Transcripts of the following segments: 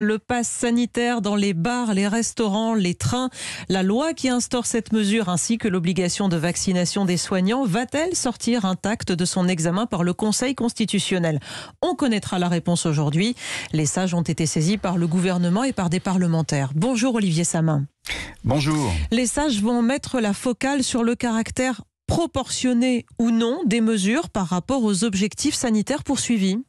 Le pass sanitaire dans les bars, les restaurants, les trains, la loi qui instaure cette mesure ainsi que l'obligation de vaccination des soignants va-t-elle sortir intacte de son examen par le Conseil constitutionnel On connaîtra la réponse aujourd'hui. Les sages ont été saisis par le gouvernement et par des parlementaires. Bonjour Olivier Samin. Bonjour. Les sages vont mettre la focale sur le caractère proportionné ou non des mesures par rapport aux objectifs sanitaires poursuivis.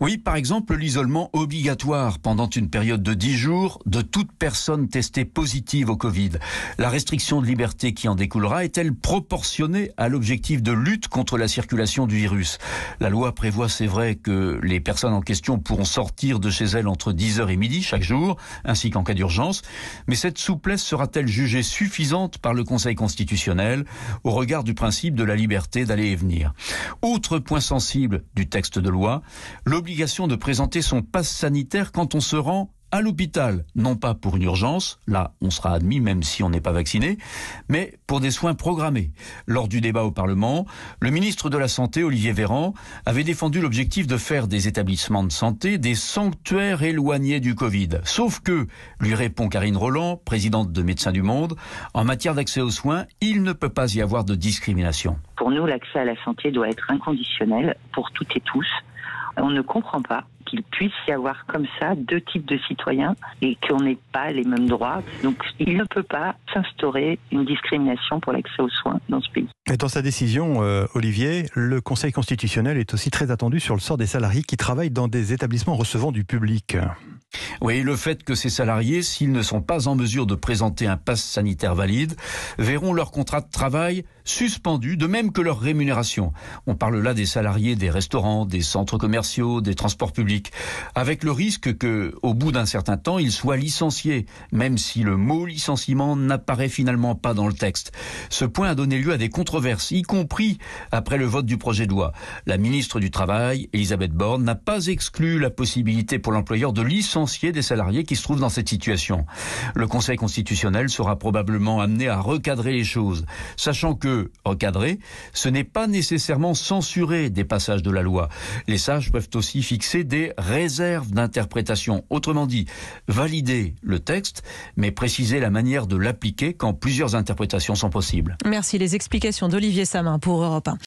Oui, par exemple l'isolement obligatoire pendant une période de 10 jours de toute personne testée positive au Covid. La restriction de liberté qui en découlera est-elle proportionnée à l'objectif de lutte contre la circulation du virus La loi prévoit, c'est vrai, que les personnes en question pourront sortir de chez elles entre 10h et midi chaque jour, ainsi qu'en cas d'urgence, mais cette souplesse sera-t-elle jugée suffisante par le Conseil constitutionnel au regard du principe de la liberté d'aller et venir Autre point sensible du texte de loi, l'obligation de présenter son passe sanitaire quand on se rend à l'hôpital, non pas pour une urgence, là on sera admis même si on n'est pas vacciné, mais pour des soins programmés. Lors du débat au Parlement, le ministre de la Santé, Olivier Véran, avait défendu l'objectif de faire des établissements de santé des sanctuaires éloignés du Covid. Sauf que, lui répond Karine Roland, présidente de Médecins du Monde, en matière d'accès aux soins, il ne peut pas y avoir de discrimination. Pour nous, l'accès à la santé doit être inconditionnel pour toutes et tous on ne comprend pas qu'il puisse y avoir comme ça deux types de citoyens et qu'on n'ait pas les mêmes droits. Donc il ne peut pas s'instaurer une discrimination pour l'accès aux soins dans ce pays. Et dans sa décision, euh, Olivier, le Conseil constitutionnel est aussi très attendu sur le sort des salariés qui travaillent dans des établissements recevant du public. Oui, le fait que ces salariés, s'ils ne sont pas en mesure de présenter un pass sanitaire valide, verront leur contrat de travail suspendues, de même que leur rémunération. On parle là des salariés des restaurants, des centres commerciaux, des transports publics, avec le risque que, au bout d'un certain temps, ils soient licenciés, même si le mot licenciement n'apparaît finalement pas dans le texte. Ce point a donné lieu à des controverses, y compris après le vote du projet de loi. La ministre du Travail, Elisabeth Borne, n'a pas exclu la possibilité pour l'employeur de licencier des salariés qui se trouvent dans cette situation. Le Conseil constitutionnel sera probablement amené à recadrer les choses, sachant que recadrer, ce n'est pas nécessairement censurer des passages de la loi. Les sages peuvent aussi fixer des réserves d'interprétation. Autrement dit, valider le texte, mais préciser la manière de l'appliquer quand plusieurs interprétations sont possibles. Merci. Les explications d'Olivier Samin pour Europe 1.